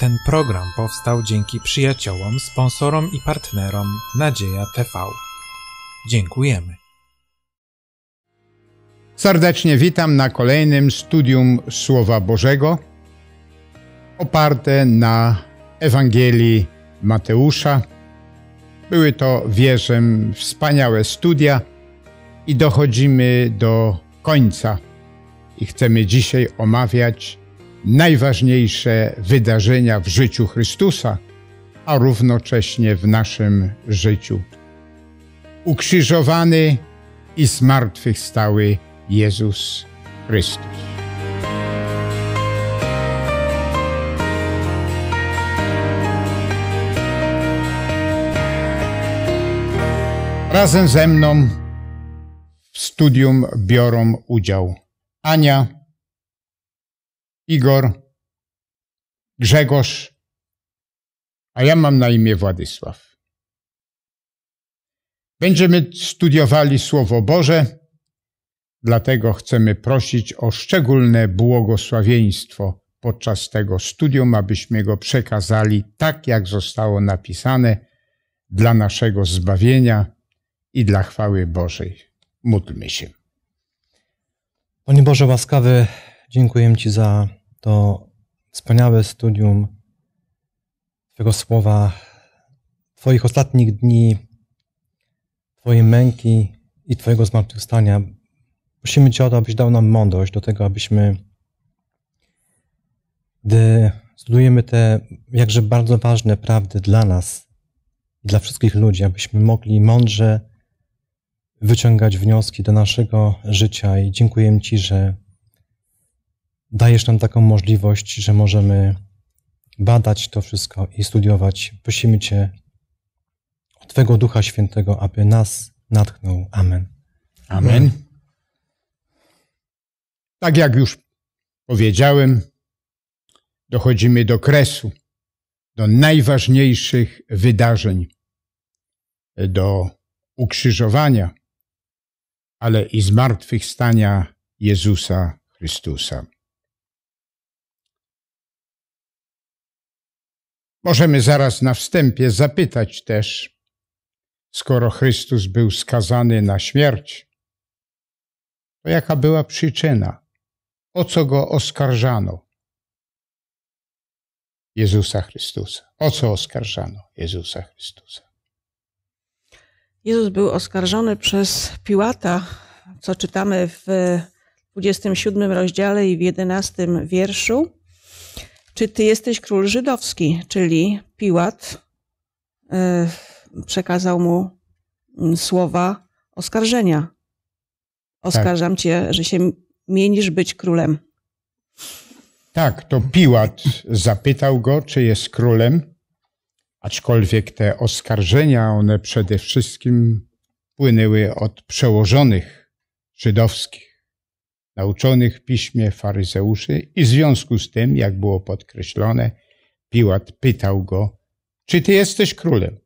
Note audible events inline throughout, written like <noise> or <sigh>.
Ten program powstał dzięki przyjaciołom, sponsorom i partnerom Nadzieja TV. Dziękujemy. Serdecznie witam na kolejnym studium Słowa Bożego oparte na Ewangelii Mateusza. Były to, wierzę, wspaniałe studia i dochodzimy do końca. I chcemy dzisiaj omawiać najważniejsze wydarzenia w życiu Chrystusa, a równocześnie w naszym życiu. Ukrzyżowany i zmartwychwstały Jezus Chrystus. Razem ze mną w studium biorą udział Ania Igor, Grzegorz, a ja mam na imię Władysław. Będziemy studiowali Słowo Boże, dlatego chcemy prosić o szczególne błogosławieństwo podczas tego studium, abyśmy go przekazali tak, jak zostało napisane, dla naszego zbawienia i dla chwały Bożej. Módlmy się. Panie Boże łaskawy, dziękuję Ci za to wspaniałe studium Twojego słowa, Twoich ostatnich dni, Twojej męki i Twojego zmartwychwstania. Prosimy Cię o to, abyś dał nam mądrość do tego, abyśmy, gdy studujemy te jakże bardzo ważne prawdy dla nas i dla wszystkich ludzi, abyśmy mogli mądrze wyciągać wnioski do naszego życia. I dziękuję Ci, że dajesz nam taką możliwość, że możemy badać to wszystko i studiować. Prosimy Cię o Twego Ducha Świętego, aby nas natchnął. Amen. Amen. Amen. Tak jak już powiedziałem, dochodzimy do kresu, do najważniejszych wydarzeń, do ukrzyżowania, ale i zmartwychwstania Jezusa Chrystusa. Możemy zaraz na wstępie zapytać też, skoro Chrystus był skazany na śmierć, to jaka była przyczyna? O co go oskarżano? Jezusa Chrystusa. O co oskarżano Jezusa Chrystusa? Jezus był oskarżony przez Piłata, co czytamy w 27 rozdziale i w 11 wierszu. Czy ty jesteś król żydowski? Czyli Piłat e, przekazał mu mm, słowa oskarżenia. Oskarżam tak. cię, że się mienisz być królem. Tak, to Piłat zapytał go, czy jest królem, aczkolwiek te oskarżenia, one przede wszystkim płynęły od przełożonych żydowskich nauczonych w piśmie faryzeuszy i w związku z tym, jak było podkreślone, Piłat pytał go, czy ty jesteś królem?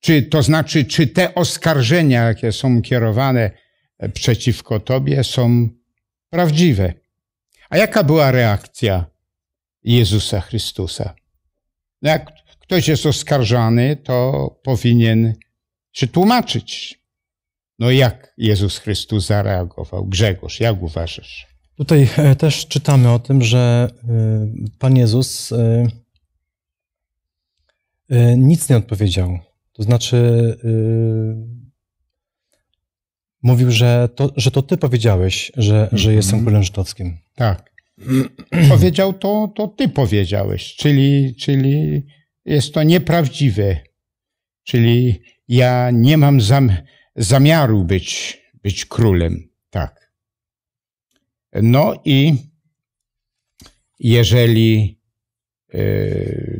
Czy to znaczy, czy te oskarżenia, jakie są kierowane e, przeciwko tobie, są prawdziwe? A jaka była reakcja Jezusa Chrystusa? No jak ktoś jest oskarżany, to powinien się tłumaczyć. No jak Jezus Chrystus zareagował? Grzegorz, jak uważasz? Tutaj e, też czytamy o tym, że e, Pan Jezus e, nic nie odpowiedział. To znaczy, mówił, że to, że to ty powiedziałeś, że, że mhm. jestem królem żydowskim. Tak. Powiedział to, to ty powiedziałeś, czyli, czyli jest to nieprawdziwe. Czyli ja nie mam zamiaru zamiaru być, być królem. Tak. No i jeżeli e,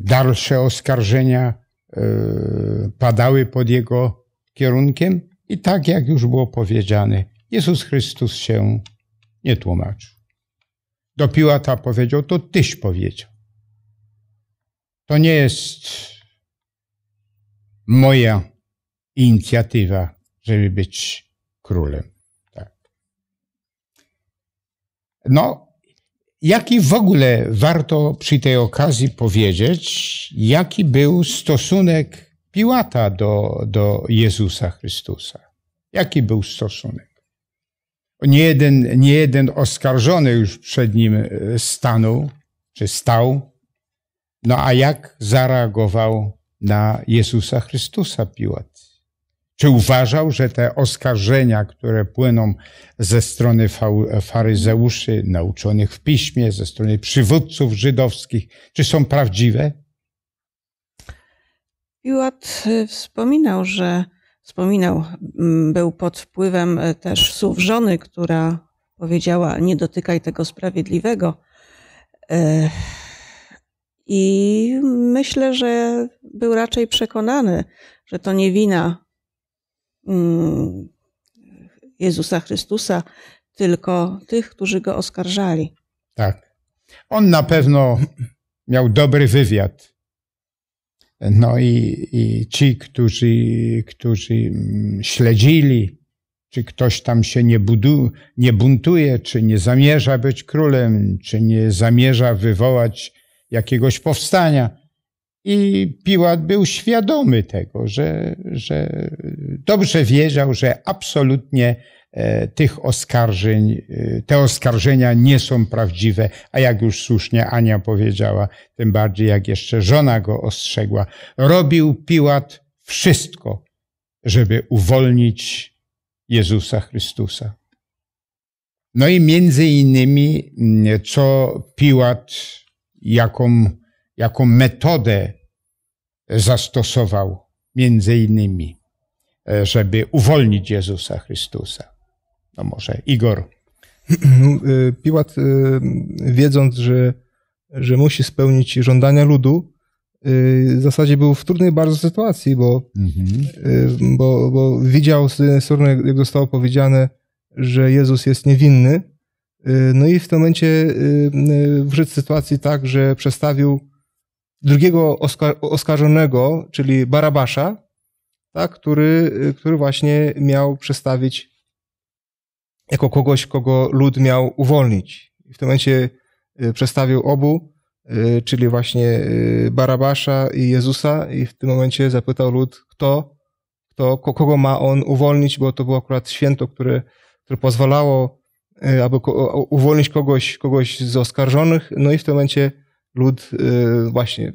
dalsze oskarżenia e, padały pod jego kierunkiem, i tak jak już było powiedziane, Jezus Chrystus się nie tłumaczył. Do Piłata powiedział, to tyś powiedział. To nie jest moja inicjatywa żeby być królem. Tak. No, jaki w ogóle warto przy tej okazji powiedzieć, jaki był stosunek Piłata do, do Jezusa Chrystusa? Jaki był stosunek? Nie jeden, nie jeden oskarżony już przed nim e, stanął, czy stał. No a jak zareagował na Jezusa Chrystusa Piłat? Czy uważał, że te oskarżenia, które płyną ze strony faryzeuszy nauczonych w piśmie, ze strony przywódców żydowskich, czy są prawdziwe? Piłat y, wspominał, że wspominał, mm, był pod wpływem y, też słów żony, która powiedziała: Nie dotykaj tego sprawiedliwego. E, I myślę, że był raczej przekonany, że to nie wina Mm, Jezusa Chrystusa, tylko tych, którzy go oskarżali. Tak. On na pewno miał dobry wywiad. No i, i ci, którzy, którzy mm, śledzili, czy ktoś tam się nie, budu, nie buntuje, czy nie zamierza być królem, czy nie zamierza wywołać jakiegoś powstania. I Piłat był świadomy tego, że, że dobrze wiedział, że absolutnie e, tych oskarżeń, e, te oskarżenia nie są prawdziwe, a jak już słusznie Ania powiedziała, tym bardziej jak jeszcze żona go ostrzegła, robił Piłat wszystko, żeby uwolnić Jezusa Chrystusa. No i między innymi, mm, co Piłat, jaką jaką metodę zastosował, między innymi, e, żeby uwolnić Jezusa Chrystusa. No może Igor. <clears throat> No, e, Piłat, e, wiedząc, że, że musi spełnić żądania ludu, w zasadzie był w trudnej bardzo sytuacji, bo, mhm. bo, bo widział z jak zostało powiedziane, że Jezus jest niewinny, no i w tym momencie wrzucił w sytuacji tak, że przestawił drugiego oskarżonego, czyli Barabasza, tak, który, który właśnie miał przestawić jako kogoś, kogo lud miał uwolnić. W tym momencie y, przestawił obu, y, czyli właśnie y, Barabasza i Jezusa i w tym momencie zapytał lud, kto, kto kogo ma on uwolnić, bo to było akurat święto, które, które pozwalało, aby uwolnić kogoś, kogoś z oskarżonych, no i w tym momencie lud y, właśnie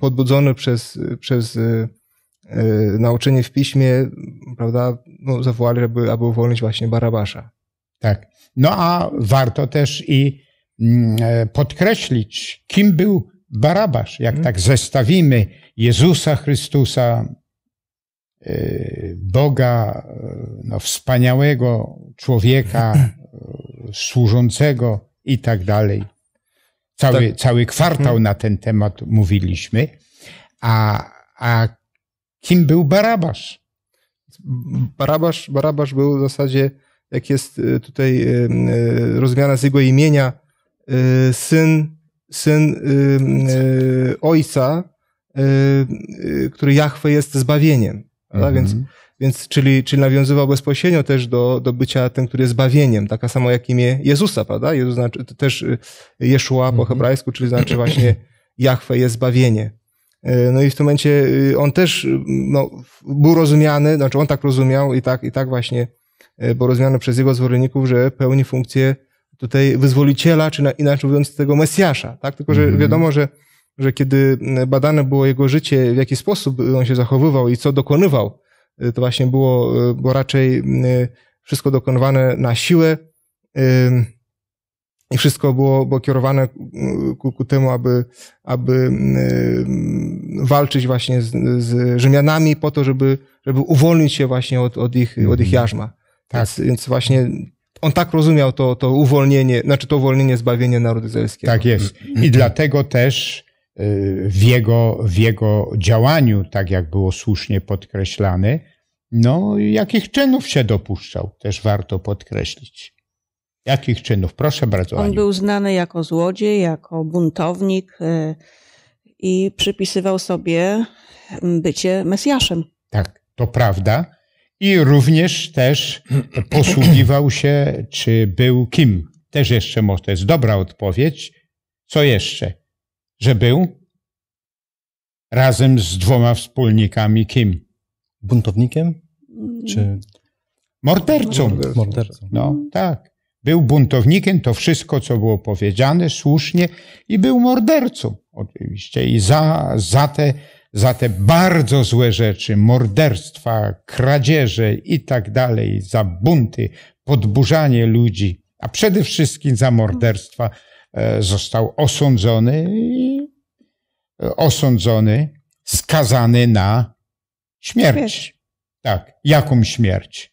podbudzony przez, przez y, y, nauczenie w piśmie, prawda, no, zawołali, aby, aby uwolnić właśnie Barabasza. Tak. No a warto też i mm, e, podkreślić, kim był Barabasz. Jak mhm. tak zestawimy Jezusa Chrystusa, Boga, no, wspaniałego człowieka, <clears throat> służącego i tak dalej. Cały, tak. cały kwartał mhm. na ten temat mówiliśmy. A, a kim był Barabasz? Barabasz, Barabasz był w zasadzie, jak jest y, tutaj y, y, rozumiana z jego imienia, syn, syn ojca, który Jahwe jest zbawieniem. Mhm. Więc więc, czyli, czyli nawiązywał bezpośrednio też do, do bycia tym, który jest zbawieniem, taka samo jak imię Jezusa, prawda? Jezus znaczy, też y, Jeszua po mhm. hebrajsku, czyli znaczy właśnie Jahwe jest zbawienie. Y, no i w tym momencie y, on też no, był rozumiany, znaczy on tak rozumiał i tak, i tak właśnie był rozumiany przez jego zwolenników, że pełni funkcję tutaj wyzwoliciela, czy na, inaczej mówiąc tego Mesjasza, tak? Tylko, że mhm. wiadomo, że, że kiedy badane było jego życie, w jaki sposób on się zachowywał i co dokonywał, Y, to właśnie było, y, bo raczej y, wszystko dokonywane na siłę i wszystko było, było kierowane ku, ku temu, aby, aby walczyć właśnie z, z Rzymianami po to, żeby, żeby uwolnić się właśnie od, od, ich, od ich mhm. jarzma. Tak. Więc, więc właśnie on tak rozumiał to, to uwolnienie, znaczy to uwolnienie, zbawienie narodu izraelskiego. Tak jest. I mhm. dlatego też Y, w jego, w jego działaniu, tak jak było słusznie podkreślane, no jakich czynów się dopuszczał, też warto podkreślić. Jakich czynów? Proszę bardzo. On Aniu. był znany jako złodziej, jako buntownik y, i przypisywał sobie mm, bycie Mesjaszem. Tak, to prawda. I również też <clears throat> posługiwał się, czy był kim. Też jeszcze może, to jest dobra odpowiedź. Co jeszcze? że był razem z dwoma wspólnikami kim? Buntownikiem? Czy... Mordercą. Mordercą. No tak. Był buntownikiem, to wszystko, co było powiedziane słusznie, i był mordercą oczywiście. I za, za, te, za te bardzo złe rzeczy, morderstwa, kradzieże i tak dalej, za bunty, podburzanie ludzi, a przede wszystkim za morderstwa, E, został osądzony e, osądzony, skazany na śmierć. śmierć. Tak, jaką śmierć?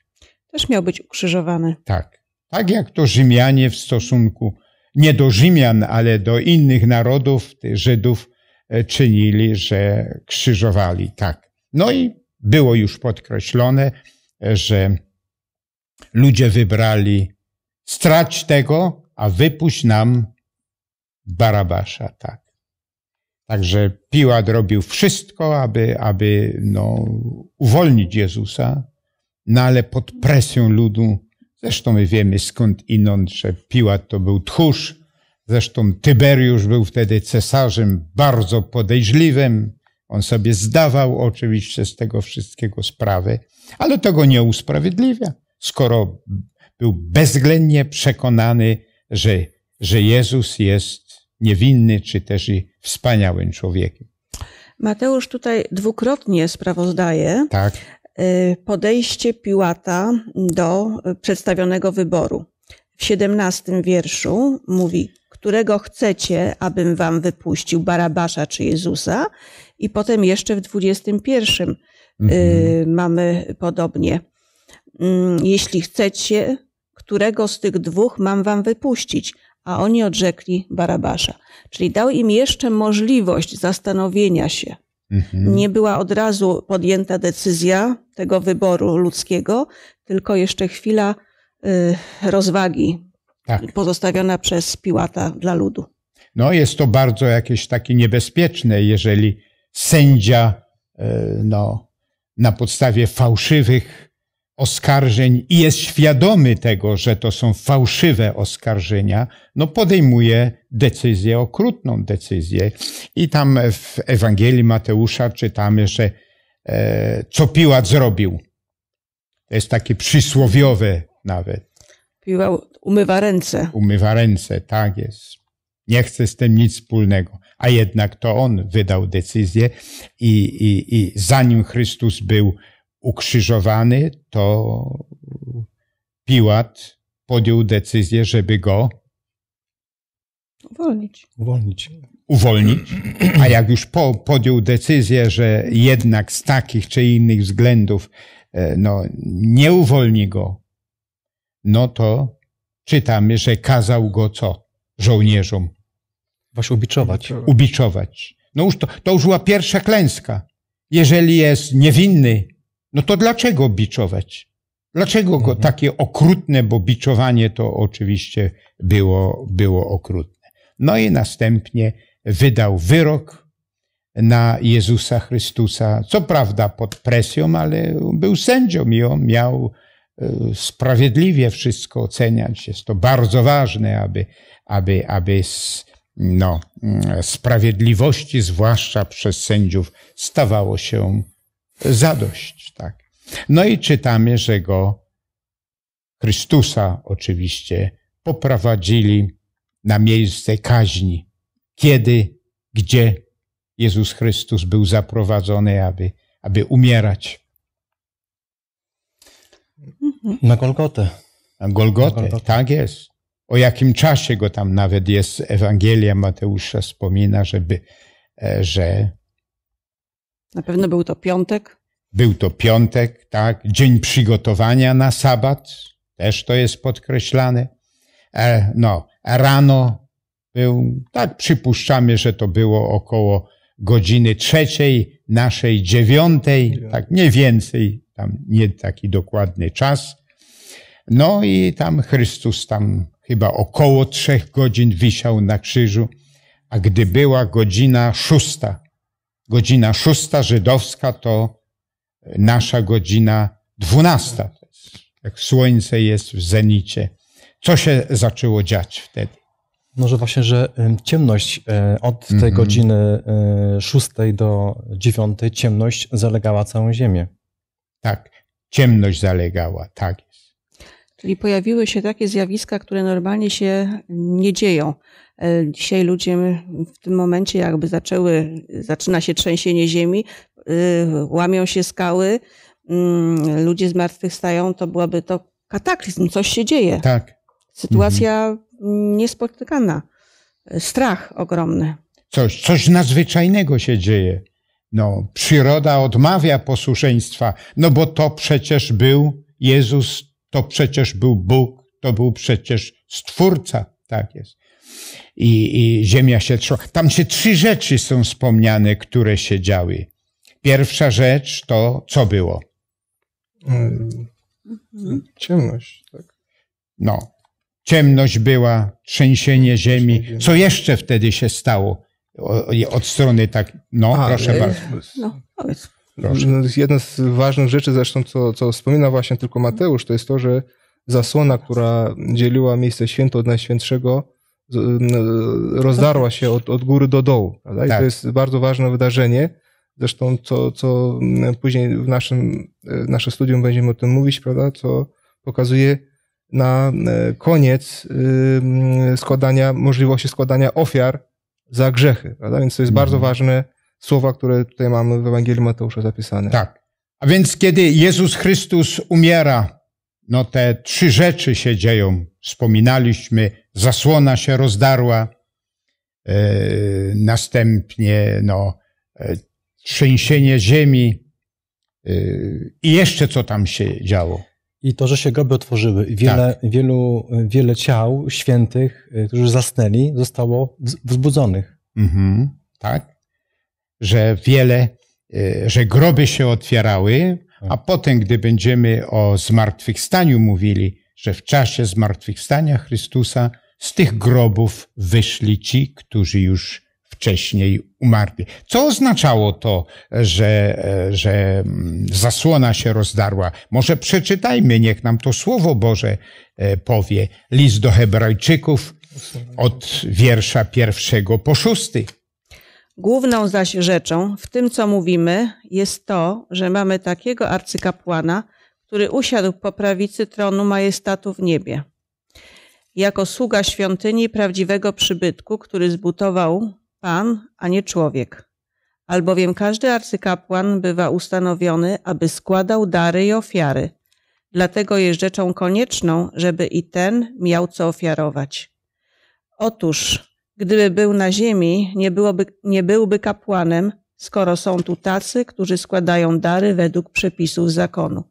Też miał być ukrzyżowany. Tak. Tak jak to Rzymianie w stosunku nie do Rzymian, ale do innych narodów, Żydów, e, czynili, że krzyżowali. Tak. No i było już podkreślone, że ludzie wybrali strać tego, a wypuść nam Barabasza, tak. Także Piłat robił wszystko, aby, aby no, uwolnić Jezusa, no ale pod presją ludu, zresztą my wiemy skąd inąd, że Piłat to był tchórz, zresztą Tyberiusz był wtedy cesarzem bardzo podejrzliwym, on sobie zdawał oczywiście z tego wszystkiego sprawę, ale tego nie usprawiedliwia, skoro był bezwzględnie przekonany, że, że Jezus jest niewinny, czy też i wspaniałym człowiekiem. Mateusz tutaj dwukrotnie sprawozdaje tak. Y, podejście Piłata do przedstawionego wyboru. W XVII wierszu mówi, którego chcecie, abym wam wypuścił, Barabasza czy Jezusa? I potem jeszcze w 21 y, mhm. mamy podobnie. Mm, jeśli chcecie, którego z tych dwóch mam wam wypuścić? a oni odrzekli Barabasza. Czyli dał im jeszcze możliwość zastanowienia się. Mhm. Nie była od razu podjęta decyzja tego wyboru ludzkiego, tylko jeszcze chwila y, rozwagi tak. pozostawiona przez Piłata dla ludu. No, jest to bardzo jakieś takie niebezpieczne, jeżeli sędzia y, no, na podstawie fałszywych oskarżeń i jest świadomy tego, że to są fałszywe oskarżenia, no podejmuje decyzję, okrutną decyzję. I tam w Ewangelii Mateusza czytamy, że e, co Piłat zrobił. To jest takie przysłowiowe nawet. Piłat umywa ręce. Umywa ręce, tak jest. Nie chce z tym nic wspólnego. A jednak to on wydał decyzję i, i, i zanim Chrystus był ukrzyżowany, to Piłat podjął decyzję, żeby go uwolnić. uwolnić. Uwolnić. A jak już po, podjął decyzję, że jednak z takich czy innych względów e, no, nie uwolni go, no to czytamy, że kazał go co? Żołnierzom. Właśnie ubiczować. Ubiczować. No już to, to już była pierwsza klęska. Jeżeli jest niewinny, no to dlaczego biczować? Dlaczego go mhm. takie okrutne, bo biczowanie to oczywiście było, było okrutne. No i następnie wydał wyrok na Jezusa Chrystusa. Co prawda pod presją, ale był sędzią i on miał e, sprawiedliwie wszystko oceniać. Jest to bardzo ważne, aby, aby, aby z, no, mm, sprawiedliwości, zwłaszcza przez sędziów, stawało się zadość. Tak. No i czytamy, że go Chrystusa oczywiście poprowadzili na miejsce kaźni. Kiedy, gdzie Jezus Chrystus był zaprowadzony, aby, aby umierać? Na Golgotę. Na Golgotę, Golgotę. tak jest. O jakim czasie go tam nawet jest, Ewangelia Mateusza wspomina, żeby, e, że na pewno był to piątek. Był to piątek, tak. Dzień przygotowania na sabat, też to jest podkreślane. E, no, rano był, tak przypuszczamy, że to było około godziny trzeciej, naszej dziewiątej, tak nie więcej, tam nie taki dokładny czas. No i tam Chrystus tam chyba około trzech godzin wisiał na krzyżu, a gdy była godzina szósta, godzina szósta żydowska to nasza godzina dwunasta. Jak słońce jest w zenicie. Co się zaczęło dziać wtedy? Może właśnie, że ciemność e, od tej mm -hmm. godziny e, szóstej do dziewiątej ciemność zalegała całą Ziemię. Tak, ciemność zalegała, tak. Czyli pojawiły się takie zjawiska, które normalnie się nie dzieją. E, dzisiaj ludzie w tym momencie jakby zaczęły, zaczyna się trzęsienie ziemi, e, łamią się skały, mm, ludzie zmartwychwstają, to byłaby to kataklizm, coś się dzieje. Tak. Sytuacja mhm. niespotykana. E, strach ogromny. Coś, coś nadzwyczajnego się dzieje. No, przyroda odmawia posłuszeństwa, no bo to przecież był Jezus to przecież był Bóg, to był przecież Stwórca. Tak jest. I, i ziemia się trząsła. Tam się trzy rzeczy są wspomniane, które się działy. Pierwsza rzecz to co było? Mm. Ciemność, tak? No. Ciemność była, trzęsienie ziemi. Co jeszcze wtedy się stało? Od strony tak. No, A, proszę bardzo. No, Proszę. No, jedna z ważnych rzeczy zresztą, co, co wspomina właśnie tylko Mateusz, to jest to, że zasłona, która dzieliła miejsce święte od Najświętszego, rozdarła się od, od góry do dołu. Prawda? I tak. to jest bardzo ważne wydarzenie. Zresztą, co, co później w naszym nasze studium będziemy o tym mówić, prawda? co pokazuje na e, koniec y, składania, możliwości składania ofiar za grzechy. Prawda? Więc to jest mhm. bardzo ważne słowa, które tutaj mamy w Ewangelii Mateusza zapisane. Tak. A więc kiedy Jezus Chrystus umiera, no te trzy rzeczy się dzieją. Wspominaliśmy, zasłona się rozdarła, yy, następnie no, yy, trzęsienie ziemi yy, i jeszcze co tam się działo. I to, że się groby otworzyły. Wiele, tak. wielu, wiele ciał świętych, którzy zasnęli, zostało wzbudzonych. Mhm, tak że wiele, e, że groby się otwierały, a potem, gdy będziemy o zmartwychwstaniu mówili, że w czasie zmartwychwstania Chrystusa z tych grobów wyszli ci, którzy już wcześniej umarli. Co oznaczało to, że, e, że mm, zasłona się rozdarła? Może przeczytajmy, niech nam to Słowo Boże e, powie. List do Hebrajczyków od wiersza pierwszego po szósty. Główną zaś rzeczą w tym, co mówimy, jest to, że mamy takiego arcykapłana, który usiadł po prawicy tronu majestatu w niebie. Jako sługa świątyni prawdziwego przybytku, który zbudował Pan, a nie człowiek. Albowiem każdy arcykapłan bywa ustanowiony, aby składał dary i ofiary. Dlatego jest rzeczą konieczną, żeby i ten miał co ofiarować. Otóż Gdyby był na ziemi, nie, byłoby, nie byłby kapłanem, skoro są tu tacy, którzy składają dary według przepisów zakonu.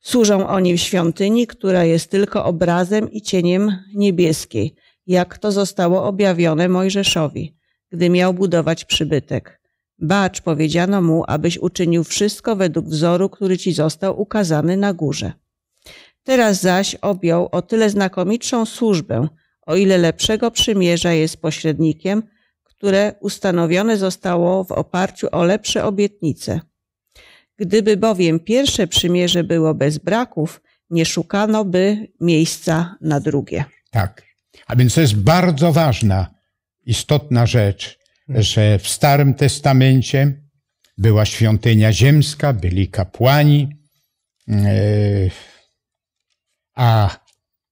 Służą oni w świątyni, która jest tylko obrazem i cieniem niebieskiej, jak to zostało objawione Mojżeszowi, gdy miał budować przybytek. Bacz powiedziano mu, abyś uczynił wszystko według wzoru, który ci został ukazany na górze. Teraz zaś objął o tyle znakomitszą służbę, o ile lepszego przymierza jest pośrednikiem, które ustanowione zostało w oparciu o lepsze obietnice. Gdyby bowiem pierwsze przymierze było bez braków, nie szukano by miejsca na drugie. Tak. A więc to jest bardzo ważna, istotna rzecz, hmm. że w Starym Testamencie była świątynia ziemska, byli kapłani, e, a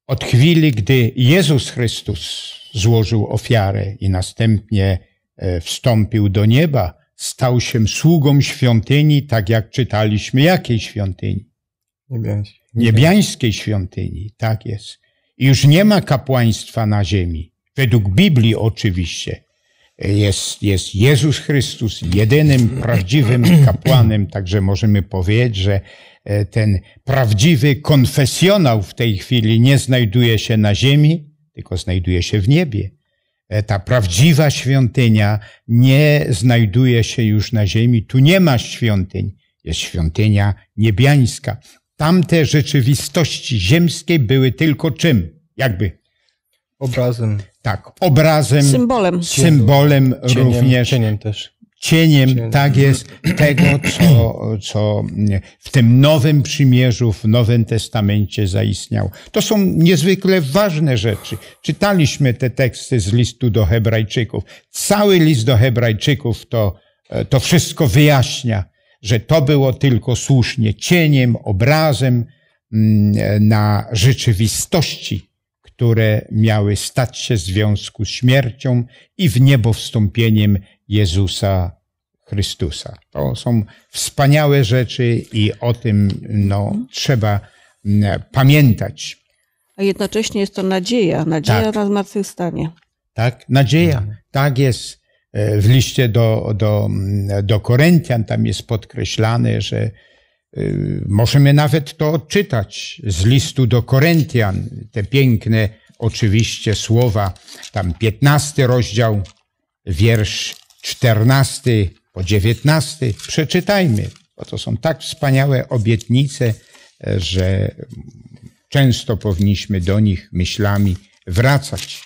od chwili, gdy Jezus Chrystus złożył ofiarę i następnie e, wstąpił do nieba, stał się sługą świątyni, tak jak czytaliśmy, jakiej świątyni? Niebiańskiej. Niebiańskiej świątyni, tak jest. I już nie ma kapłaństwa na ziemi. Według Biblii oczywiście jest, jest Jezus Chrystus jedynym prawdziwym kapłanem, także możemy powiedzieć, że e, ten prawdziwy konfesjonał w tej chwili nie znajduje się na ziemi, tylko znajduje się w niebie. E, ta prawdziwa świątynia nie znajduje się już na ziemi. Tu nie ma świątyń. Jest świątynia niebiańska. Tamte rzeczywistości ziemskie były tylko czym? Jakby obrazem. Tak, obrazem, symbolem, symbolem cieniem, również. Cieniem też. Cieniem, cieniem, tak jest, tego, co, co w tym nowym przymierzu, w Nowym Testamencie zaistniało. To są niezwykle ważne rzeczy. Czytaliśmy te teksty z listu do Hebrajczyków. Cały list do Hebrajczyków to, e, to wszystko wyjaśnia, że to było tylko słusznie cieniem, obrazem mm, e, na rzeczywistości które miały stać się w związku z śmiercią i w niebo wstąpieniem Jezusa Chrystusa. To są wspaniałe rzeczy i o tym no, trzeba mm, pamiętać. A jednocześnie jest to nadzieja, nadzieja tak. na zmartwychwstanie. Tak, nadzieja, mhm. tak jest. E, w liście do, do, mm, do Koryntian tam jest podkreślane, że Y, możemy nawet to odczytać z listu do Koryntian, te piękne oczywiście słowa, tam 15 rozdział, wiersz 14 po 19. Przeczytajmy, bo to są tak wspaniałe obietnice, e, że często powinniśmy do nich myślami wracać.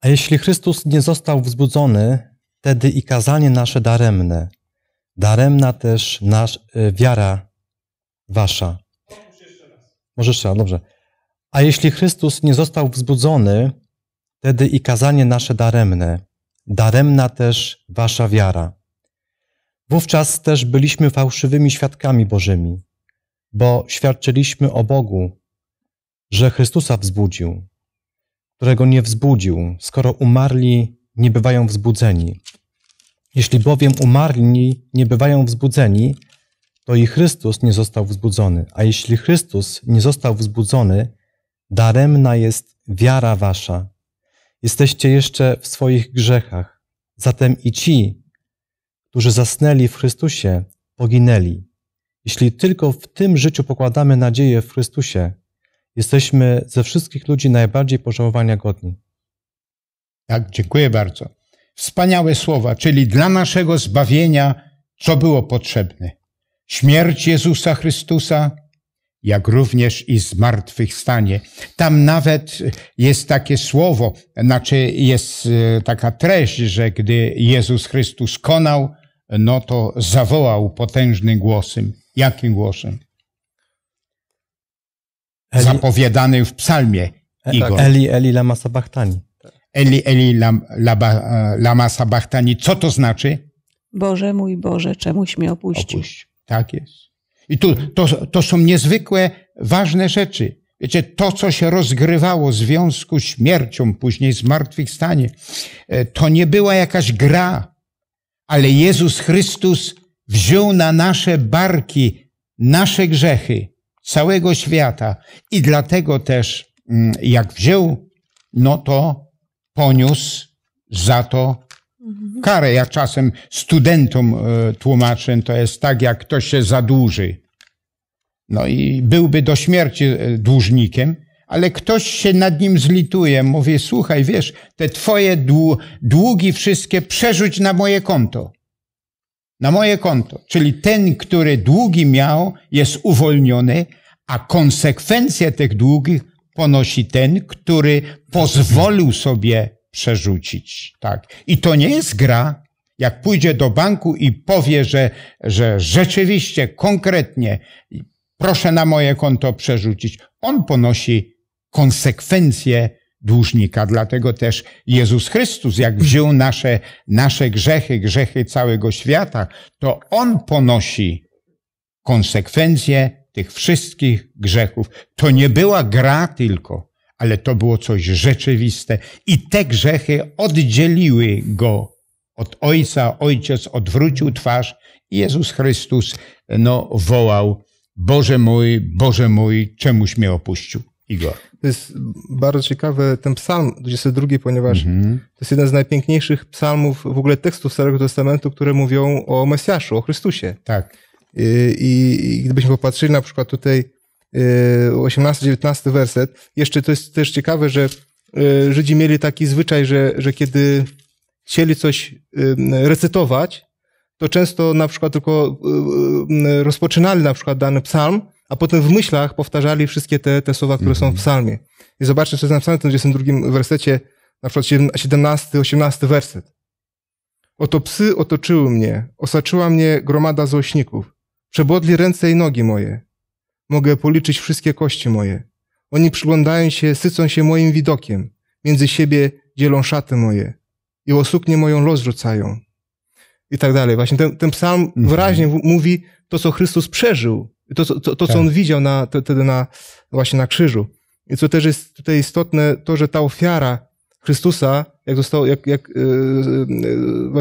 A jeśli Chrystus nie został wzbudzony, wtedy i kazanie nasze daremne – daremna też nasz, e, wiara wasza. Może jeszcze raz, dobrze. A jeśli Chrystus nie został wzbudzony, wtedy i kazanie nasze daremne, daremna też wasza wiara. Wówczas też byliśmy fałszywymi świadkami Bożymi, bo świadczyliśmy o Bogu, że Chrystusa wzbudził, którego nie wzbudził, skoro umarli, nie bywają wzbudzeni. Jeśli bowiem umarli nie bywają wzbudzeni, to i Chrystus nie został wzbudzony. A jeśli Chrystus nie został wzbudzony, daremna jest wiara wasza. Jesteście jeszcze w swoich grzechach. Zatem i ci, którzy zasnęli w Chrystusie, poginęli. Jeśli tylko w tym życiu pokładamy nadzieję w Chrystusie, jesteśmy ze wszystkich ludzi najbardziej pożałowania godni. Tak, dziękuję bardzo wspaniałe słowa, czyli dla naszego zbawienia, co było potrzebne. Śmierć Jezusa Chrystusa, jak również i zmartwychwstanie. Tam nawet jest takie słowo, znaczy jest e, taka treść, że gdy Jezus Chrystus konał, no to zawołał potężnym głosem. Jakim głosem? Eli... Zapowiadanym w psalmie. Eli, tak, Eli, Eli lama sabachtani. Eli, Eli, lam, laba, e, lama sabachtani. Co to znaczy? Boże mój Boże, czemuś mnie opuścił. Opuść. Tak jest. I tu, to, to są niezwykłe, ważne rzeczy. Wiecie, to, co się rozgrywało w związku z śmiercią, później zmartwychwstanie, e, to nie była jakaś gra, ale Jezus Chrystus wziął na nasze barki nasze grzechy całego świata i dlatego też, mm, jak wziął, no to poniósł za to karę. Ja czasem studentom e, tłumaczę, to jest tak, jak ktoś się zadłuży. No i byłby do śmierci e, dłużnikiem, ale ktoś się nad nim zlituje. Mówi, słuchaj, wiesz, te twoje długi wszystkie przerzuć na moje konto. Na moje konto. Czyli ten, który długi miał, jest uwolniony, a konsekwencje tych długich ponosi ten, który pozwolił sobie przerzucić. Tak. I to nie jest gra. Jak pójdzie do banku i powie, że, że rzeczywiście, konkretnie, proszę na moje konto przerzucić, on ponosi konsekwencje dłużnika. Dlatego też Jezus Chrystus, jak wziął nasze, nasze grzechy, grzechy całego świata, to on ponosi konsekwencje tych wszystkich grzechów. To nie była gra tylko, ale to było coś rzeczywiste i te grzechy oddzieliły go od Ojca. Ojciec odwrócił twarz i Jezus Chrystus no, wołał Boże mój, Boże mój, czemuś mnie opuścił. Igor. To jest bardzo ciekawe, ten psalm 22, ponieważ mm-hmm. to jest jeden z najpiękniejszych psalmów w ogóle tekstów Starego Testamentu, które mówią o Mesjaszu, o Chrystusie. Tak. Y, I, I gdybyśmy popatrzyli na przykład tutaj 18-19 y, werset, jeszcze to jest też ciekawe, że y, Żydzi mieli taki zwyczaj, że, że kiedy chcieli coś recytować, to często na przykład tylko rozpoczynali na przykład dany psalm, a potem w myślach powtarzali wszystkie te, te słowa, które są w mhm. psalmie. I zobaczcie, co jest napisane w tym 22 wersecie, na przykład 17, 18 werset. Oto psy otoczyły mnie, osaczyła mnie gromada złośników. Przebodli ręce i nogi moje. Mogę policzyć wszystkie kości moje. Oni przyglądają się, sycą się moim widokiem. Między siebie dzielą szaty moje. I o suknię moją los rzucają. I tak dalej. Właśnie ten, ten psalm mhm. wyraźnie mówi to, co Chrystus przeżył. To, to, to, to tak. co on widział na, wtedy na, właśnie na krzyżu. I co też jest tutaj istotne, to, że ta ofiara Chrystusa, jak zostało, jak, jak yy,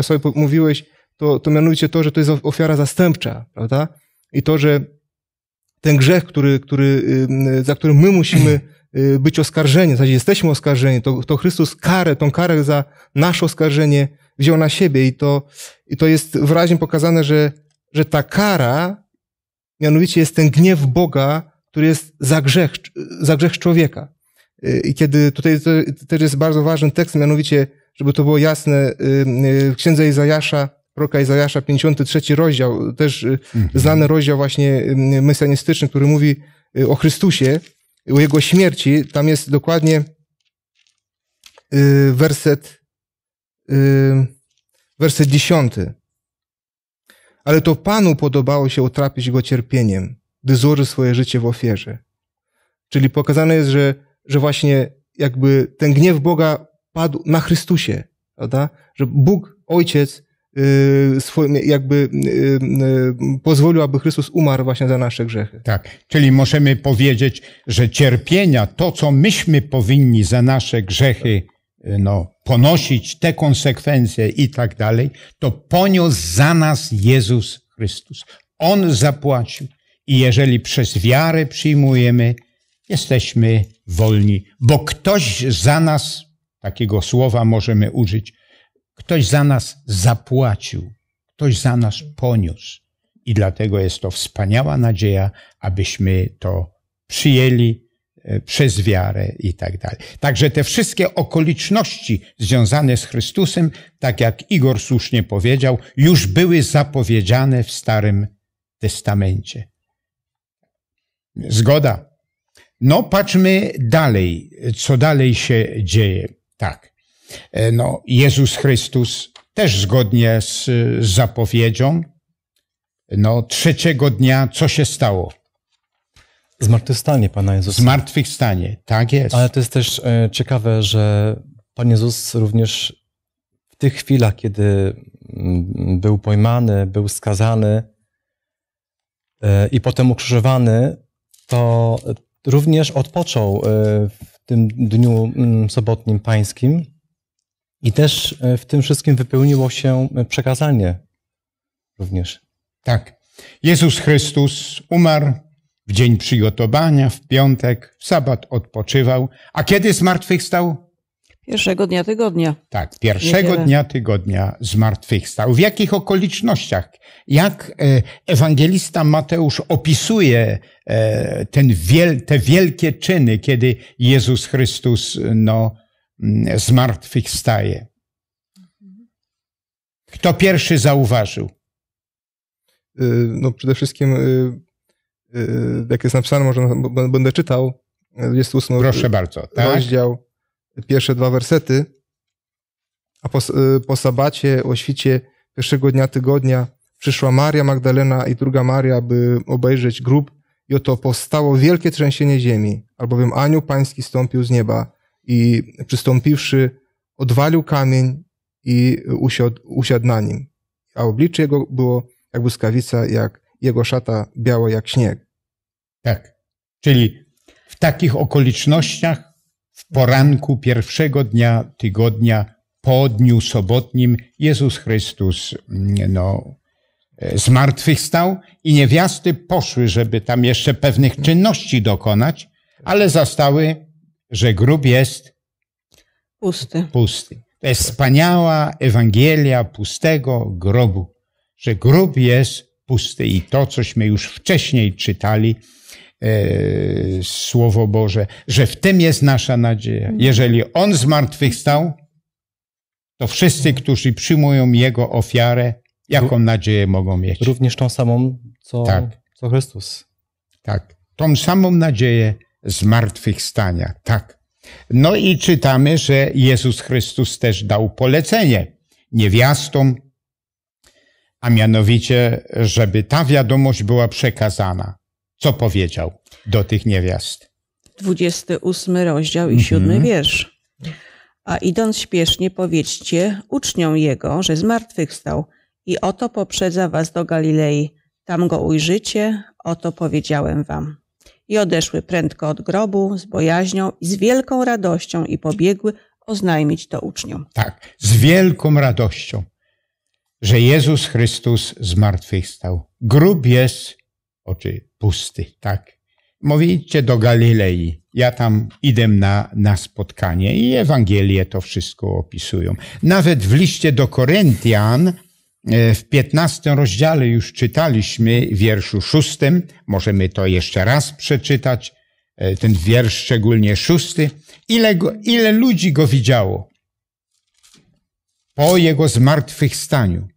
yy, mówiłeś, to, to mianowicie to, że to jest ofiara zastępcza, prawda? i to, że ten grzech, który, który, y, za którym my musimy y, być oskarżeni, w zasadzie jesteśmy oskarżeni, to, to Chrystus karę, tą karę za nasze oskarżenie wziął na siebie i to, i to jest wyraźnie pokazane, że, że ta kara, mianowicie jest ten gniew Boga, który jest za grzech, za grzech człowieka. Y, I kiedy tutaj też jest bardzo ważny tekst, mianowicie, żeby to było jasne, w księdze Izajasza proroka Izajasza, 53 rozdział, też y, mhm. znany rozdział właśnie y, mesjanistyczny, który mówi y, o Chrystusie, o Jego śmierci. Tam jest dokładnie werset, werset 10. Ale to Panu podobało się utrapić Go cierpieniem, gdy złoży swoje życie w ofierze. Czyli pokazane jest, że, że właśnie jakby ten gniew Boga padł na Chrystusie, prawda? Że Bóg, Ojciec, Y, swoim, jakby y, y, pozwolił, aby Chrystus umarł właśnie za nasze grzechy. Tak, czyli możemy powiedzieć, że cierpienia, to co myśmy powinni za nasze grzechy no, ponosić, te konsekwencje i tak dalej, to poniósł za nas Jezus Chrystus. On zapłacił. I jeżeli przez wiarę przyjmujemy, jesteśmy wolni, bo ktoś za nas, takiego słowa możemy użyć, Ktoś za nas zapłacił, ktoś za nas poniósł. I dlatego jest to wspaniała nadzieja, abyśmy to przyjęli e, przez wiarę i tak dalej. Także te wszystkie okoliczności związane z Chrystusem, tak jak Igor słusznie powiedział, już były zapowiedziane w Starym Testamencie. Zgoda. No, patrzmy dalej, co dalej się dzieje. Tak. E, no, Jezus Chrystus też zgodnie z zapowiedzią, no, trzeciego dnia co się stało? Zmartwychwstanie Pana Jezusa. Zmartwychwstanie, tak jest. Ale to jest też e, ciekawe, że Pan Jezus również w tych chwilach, kiedy mm, był pojmany, był skazany e, i potem ukrzyżowany, to również odpoczął w tym dniu mm, sobotnim pańskim i też e, w tym wszystkim wypełniło się e, przekazanie również. Tak. Jezus Chrystus umarł w dzień przygotowania, w piątek, w sabat odpoczywał. A kiedy zmartwychwstał? Pierwszego dnia tygodnia. Tak, pierwszego dnia tygodnia zmartwychwstał. W jakich okolicznościach? Jak e, ewangelista Mateusz opisuje ten wiel, te wielkie czyny, kiedy Jezus Chrystus no, Mm, zmartwychwstaje. Kto pierwszy zauważył? Y, no przede wszystkim, y, y, jak jest napisane, może będę czytał, 28 Proszę bardzo, tak? rozdział, pierwsze dwa wersety. A po, po sabacie, o świcie pierwszego dnia tygodnia przyszła Maria Magdalena i druga Maria, by obejrzeć grób i oto powstało wielkie trzęsienie ziemi, albowiem anioł pański stąpił z nieba i przystąpiwszy, odwalił kamień i usiadł, usiadł na nim. A oblicze jego było jak błyskawica, jak jego szata biała jak śnieg. Tak. Czyli w takich okolicznościach w poranku pierwszego dnia tygodnia po dniu sobotnim Jezus Chrystus mm, no, e, zmartwychwstał i niewiasty poszły, żeby tam jeszcze pewnych czynności dokonać, ale zastały że grób jest pusty. pusty. To jest wspaniała Ewangelia pustego grobu, że grób jest pusty i to, cośmy już wcześniej czytali, e, Słowo Boże, że w tym jest nasza nadzieja. Mhm. Jeżeli On zmartwychwstał, to wszyscy, którzy przyjmują Jego ofiarę, jaką nadzieję mogą mieć. Również tą samą, co, tak. co Chrystus. Tak, tą samą nadzieję, zmartwychwstania. Tak. No i czytamy, że Jezus Chrystus też dał polecenie niewiastom, a mianowicie, żeby ta wiadomość była przekazana. Co powiedział do tych niewiast? 28 rozdział i 7 mm wiersz. A idąc śpiesznie, powiedzcie uczniom jego, że zmartwychwstał i oto poprzedza was do Galilei. Tam go ujrzycie, oto powiedziałem wam i odeszły prędko od grobu z bojaźnią i z wielką radością i pobiegły oznajmić to uczniom. Tak, z wielką radością, że Jezus Chrystus zmartwychwstał. Grób jest, oczy pusty, tak. Mówicie do Galilei. Ja tam idę na, na spotkanie i Ewangelie to wszystko opisują. Nawet w liście do Koryntian E, w 15 rozdziale już czytaliśmy wierszu szóstym, możemy to jeszcze raz przeczytać, e, ten wiersz szczególnie szósty. Ile, ile ludzi go widziało po jego zmartwychwstaniu?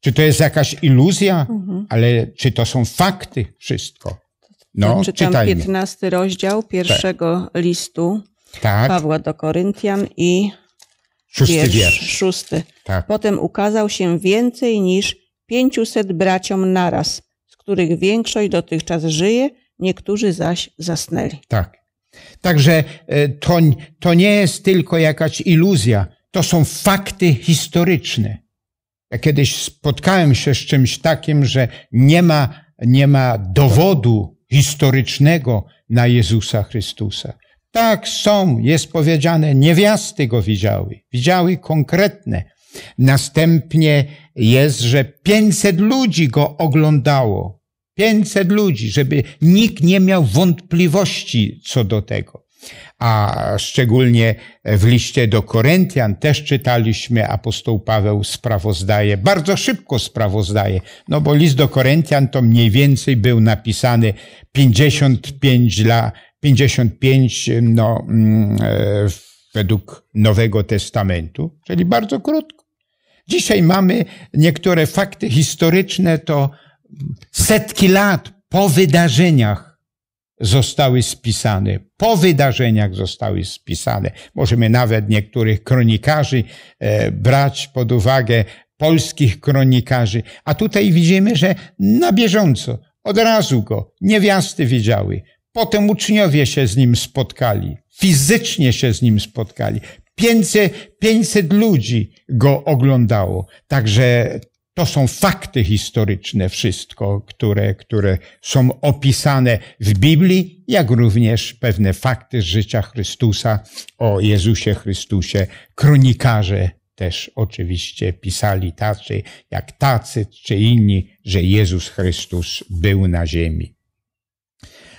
Czy to jest jakaś iluzja, mhm. ale czy to są fakty wszystko? No, ja czytam czytajmy. 15 rozdział pierwszego tak. listu tak. Pawła do Koryntian i Szósty wiersz, wiersz. Szósty. Tak. Potem ukazał się więcej niż pięciuset braciom naraz, z których większość dotychczas żyje, niektórzy zaś zasnęli. Tak. Także e, to, to nie jest tylko jakaś iluzja, to są fakty historyczne. Ja kiedyś spotkałem się z czymś takim, że nie ma, nie ma dowodu historycznego na Jezusa Chrystusa. Tak, są, jest powiedziane, niewiasty go widziały, widziały konkretne. Następnie jest, że 500 ludzi go oglądało. 500 ludzi, żeby nikt nie miał wątpliwości co do tego. A szczególnie w liście do Koryntian też czytaliśmy, apostoł Paweł sprawozdaje, bardzo szybko sprawozdaje, no bo list do Koryntian to mniej więcej był napisany 55 dla 55 no, mm, e, według Nowego Testamentu, czyli bardzo krótko. Dzisiaj mamy niektóre fakty historyczne, to setki lat po wydarzeniach zostały spisane. Po wydarzeniach zostały spisane. Możemy nawet niektórych kronikarzy e, brać pod uwagę, polskich kronikarzy. A tutaj widzimy, że na bieżąco, od razu go niewiasty widziały, Potem uczniowie się z nim spotkali, fizycznie się z nim spotkali. 500, 500 ludzi go oglądało. Także to są fakty historyczne, wszystko, które, które są opisane w Biblii, jak również pewne fakty z życia Chrystusa o Jezusie Chrystusie. Kronikarze też oczywiście pisali tacy, jak tacy czy inni, że Jezus Chrystus był na ziemi.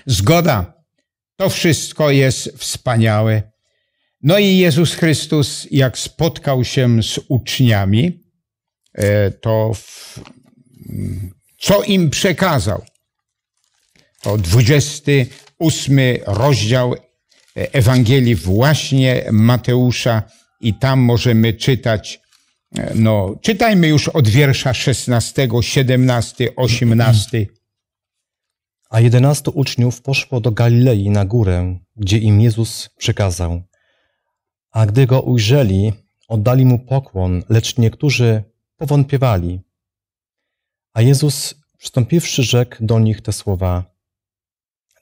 Zgoda. To wszystko jest wspaniałe. No i Jezus Chrystus, jak spotkał się z uczniami, e, to w, co im przekazał? To 28 rozdział e, Ewangelii właśnie Mateusza i tam możemy czytać, e, no czytajmy już od wiersza 16, 17, 18, a jedenastu uczniów poszło do Galilei na górę, gdzie im Jezus przekazał. A gdy go ujrzeli, oddali mu pokłon, lecz niektórzy powątpiewali. A Jezus, przystąpiwszy, rzekł do nich te słowa: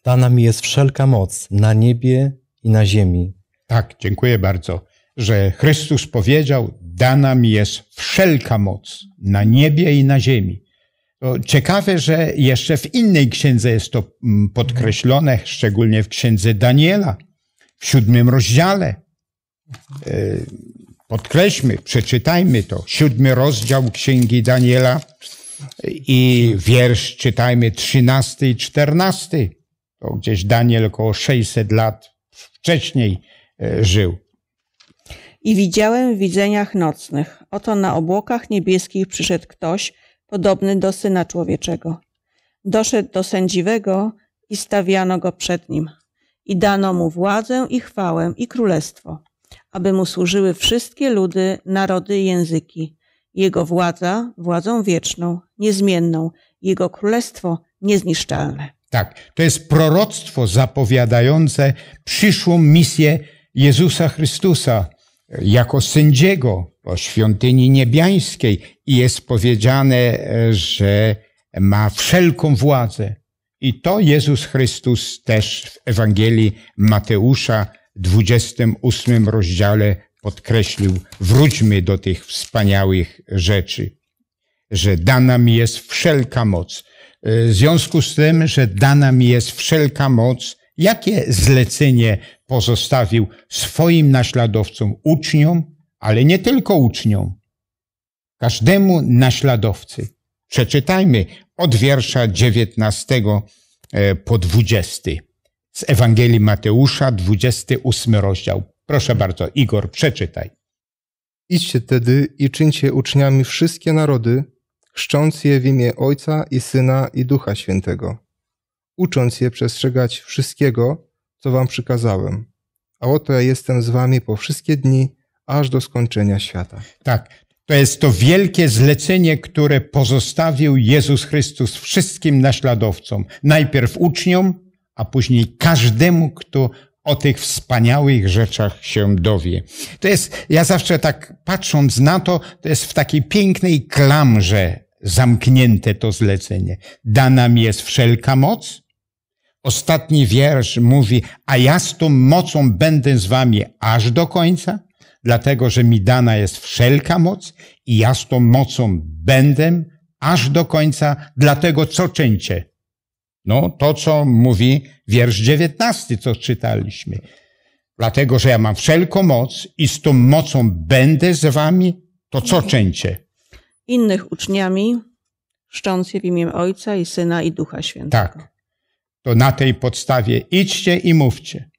Dana mi jest wszelka moc na niebie i na ziemi. Tak, dziękuję bardzo, że Chrystus powiedział: Dana mi jest wszelka moc na niebie i na ziemi. To ciekawe, że jeszcze w innej księdze jest to mm, podkreślone, szczególnie w księdze Daniela, w siódmym rozdziale. E, podkreślmy, przeczytajmy to. Siódmy rozdział Księgi Daniela i wiersz czytajmy trzynasty i czternasty. To gdzieś Daniel około 600 lat wcześniej e, żył. I widziałem w widzeniach nocnych. Oto na obłokach niebieskich przyszedł ktoś, podobny do syna człowieczego. Doszedł do sędziwego i stawiano go przed nim. I dano mu władzę i chwałę i królestwo, aby mu służyły wszystkie ludy, narody i języki. Jego władza władzą wieczną, niezmienną, jego królestwo niezniszczalne. Tak, to jest proroctwo zapowiadające przyszłą misję Jezusa Chrystusa jako sędziego o świątyni niebiańskiej i jest powiedziane, e, że ma wszelką władzę. I to Jezus Chrystus też w Ewangelii Mateusza, 28 rozdziale podkreślił, wróćmy do tych wspaniałych rzeczy, że dana mi jest wszelka moc. E, w związku z tym, że dana mi jest wszelka moc, Jakie zlecenie pozostawił swoim naśladowcom, uczniom, ale nie tylko uczniom, każdemu naśladowcy? Przeczytajmy od wiersza 19 e, po 20 z Ewangelii Mateusza, 28 rozdział. Proszę bardzo, Igor, przeczytaj. Idźcie tedy i czyńcie uczniami wszystkie narody, chrzcząc je w imię Ojca i Syna i Ducha Świętego ucząc je przestrzegać wszystkiego, co wam przykazałem. A oto ja jestem z wami po wszystkie dni, aż do skończenia świata. Tak, to jest to wielkie zlecenie, które pozostawił Jezus Chrystus wszystkim naśladowcom. Najpierw uczniom, a później każdemu, kto o tych wspaniałych rzeczach się dowie. To jest, ja zawsze tak patrząc na to, to jest w takiej pięknej klamrze zamknięte to zlecenie. Dana mi jest wszelka moc Ostatni wiersz mówi, a ja z tą mocą będę z wami aż do końca, dlatego że mi dana jest wszelka moc i ja z tą mocą będę aż do końca, dlatego co czyńcie? No, to co mówi wiersz dziewiętnasty, co czytaliśmy. Dlatego, że ja mam wszelką moc i z tą mocą będę z wami, to co czyńcie? Innych uczniami, szcząc je w imię Ojca i Syna i Ducha Świętego. Tak to na tej podstawie idźcie i mówcie,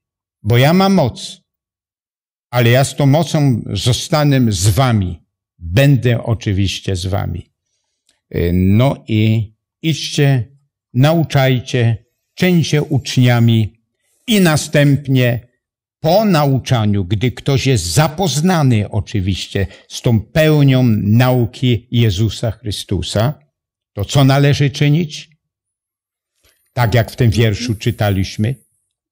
bo ja mam moc, ale ja z tą mocą zostanę z wami. Będę oczywiście z wami. Y, no i idźcie, nauczajcie, czyńcie uczniami i następnie po nauczaniu, gdy ktoś jest zapoznany oczywiście z tą pełnią nauki Jezusa Chrystusa, to co należy czynić? Tak jak w tym wierszu czytaliśmy?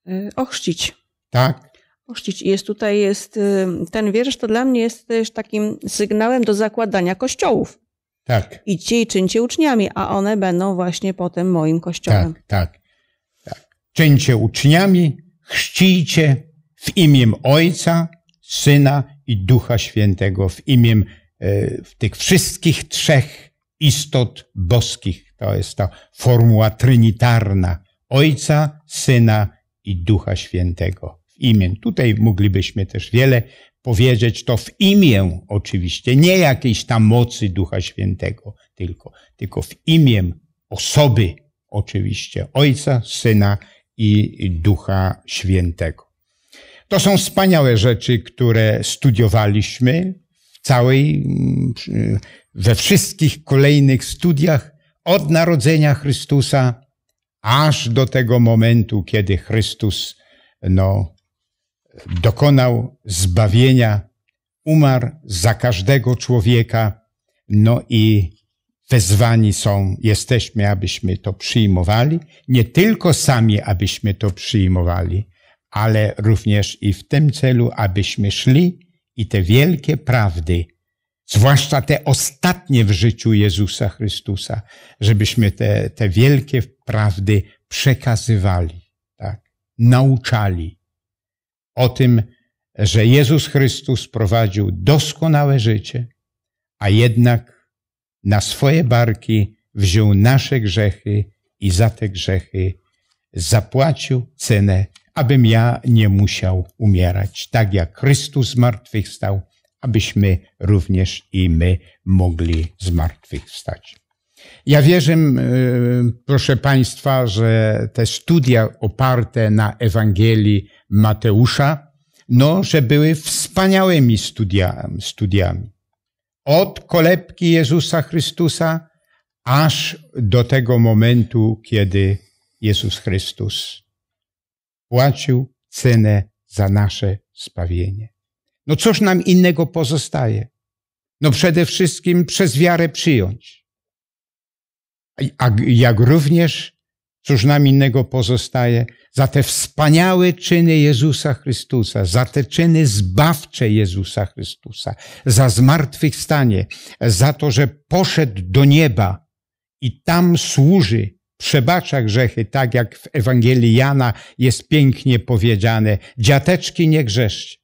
E, ochrzcić. Tak ochrzcić. jest tutaj jest, y, ten wiersz to dla mnie jest też takim sygnałem do zakładania kościołów. Tak. Idźcie i czyńcie uczniami, a one będą właśnie potem moim kościołem. Tak, tak. tak. Czyńcie uczniami, chrzcijcie w imię Ojca, Syna i Ducha Świętego, w imię e, tych wszystkich trzech istot boskich. To jest ta formuła trinitarna Ojca, Syna i Ducha Świętego. W imię. Tutaj moglibyśmy też wiele powiedzieć, to w imię oczywiście, nie jakiejś tam mocy Ducha Świętego tylko, tylko w imię osoby oczywiście Ojca, Syna i Ducha Świętego. To są wspaniałe rzeczy, które studiowaliśmy w całej, mm, we wszystkich kolejnych studiach od narodzenia Chrystusa aż do tego momentu, kiedy Chrystus no, dokonał zbawienia, umarł za każdego człowieka, no i wezwani są, jesteśmy, abyśmy to przyjmowali, nie tylko sami, abyśmy to przyjmowali, ale również i w tym celu, abyśmy szli i te wielkie prawdy zwłaszcza te ostatnie w życiu Jezusa Chrystusa, żebyśmy te, te wielkie prawdy przekazywali, tak? nauczali o tym, że Jezus Chrystus prowadził doskonałe życie, a jednak na swoje barki wziął nasze grzechy i za te grzechy zapłacił cenę, abym ja nie musiał umierać. Tak jak Chrystus zmartwychwstał, abyśmy również i my mogli zmartwychwstać. Ja wierzę, proszę Państwa, że te studia oparte na Ewangelii Mateusza, no, że były wspaniałymi studiami. studiami. Od kolebki Jezusa Chrystusa aż do tego momentu, kiedy Jezus Chrystus płacił cenę za nasze spawienie. No cóż nam innego pozostaje? No przede wszystkim przez wiarę przyjąć. A jak również, cóż nam innego pozostaje? Za te wspaniałe czyny Jezusa Chrystusa, za te czyny zbawcze Jezusa Chrystusa, za zmartwychwstanie, za to, że poszedł do nieba i tam służy przebacza grzechy, tak jak w Ewangelii Jana jest pięknie powiedziane, dziateczki nie grzeszcie.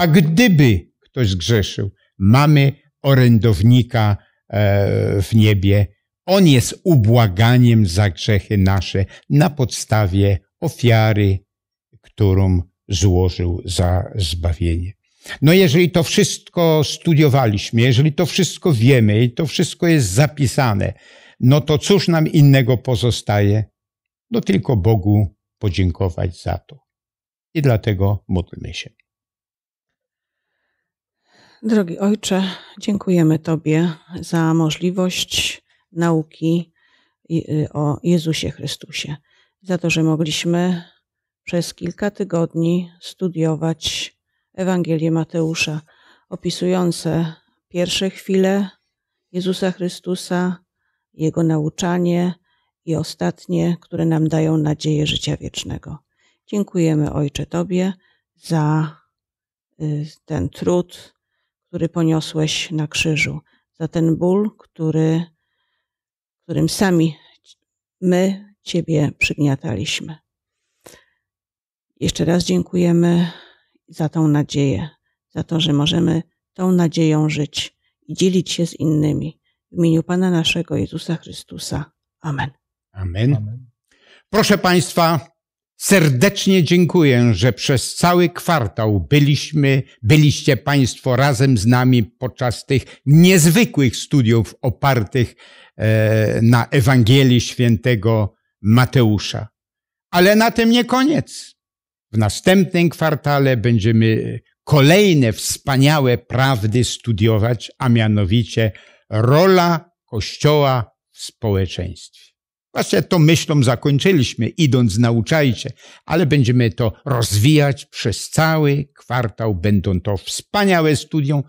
A gdyby ktoś zgrzeszył, mamy orędownika e, w niebie. On jest ubłaganiem za grzechy nasze na podstawie ofiary, którą złożył za zbawienie. No jeżeli to wszystko studiowaliśmy, jeżeli to wszystko wiemy i to wszystko jest zapisane, no to cóż nam innego pozostaje? No tylko Bogu podziękować za to. I dlatego módlmy się. Drogi Ojcze, dziękujemy Tobie za możliwość nauki y, y, o Jezusie Chrystusie, za to, że mogliśmy przez kilka tygodni studiować Ewangelię Mateusza, opisujące pierwsze chwile Jezusa Chrystusa, Jego nauczanie i ostatnie, które nam dają nadzieję życia wiecznego. Dziękujemy Ojcze Tobie za y, ten trud, który poniosłeś na krzyżu, za ten ból, który, którym sami my Ciebie przygniataliśmy. Jeszcze raz dziękujemy za tą nadzieję, za to, że możemy tą nadzieją żyć i dzielić się z innymi. W imieniu Pana naszego Jezusa Chrystusa. Amen. Amen. Amen. Proszę Państwa, Serdecznie dziękuję, że przez cały kwartał byliśmy, byliście Państwo razem z nami podczas tych niezwykłych studiów opartych e, na Ewangelii Świętego Mateusza. Ale na tym nie koniec. W następnym kwartale będziemy kolejne wspaniałe prawdy studiować, a mianowicie rola Kościoła w społeczeństwie. Właśnie tą myślą zakończyliśmy, idąc nauczajcie, ale będziemy to rozwijać przez cały kwartał. Będą to wspaniałe studium,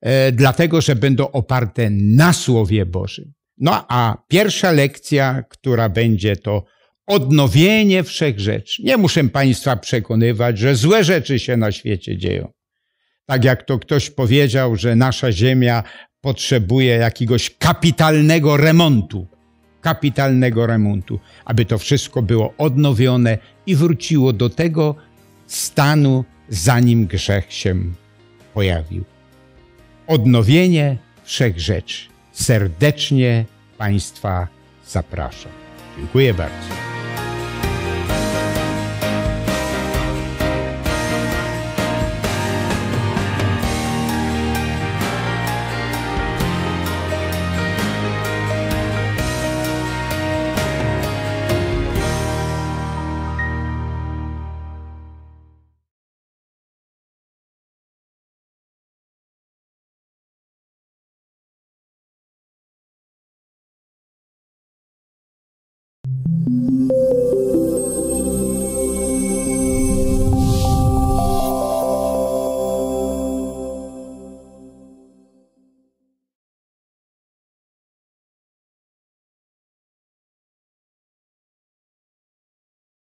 e, dlatego że będą oparte na Słowie Bożym. No a pierwsza lekcja, która będzie to odnowienie wszech rzeczy. Nie muszę Państwa przekonywać, że złe rzeczy się na świecie dzieją. Tak jak to ktoś powiedział, że nasza ziemia potrzebuje jakiegoś kapitalnego remontu kapitalnego remontu, aby to wszystko było odnowione i wróciło do tego stanu, zanim grzech się pojawił. Odnowienie rzeczy. Serdecznie Państwa zapraszam. Dziękuję bardzo.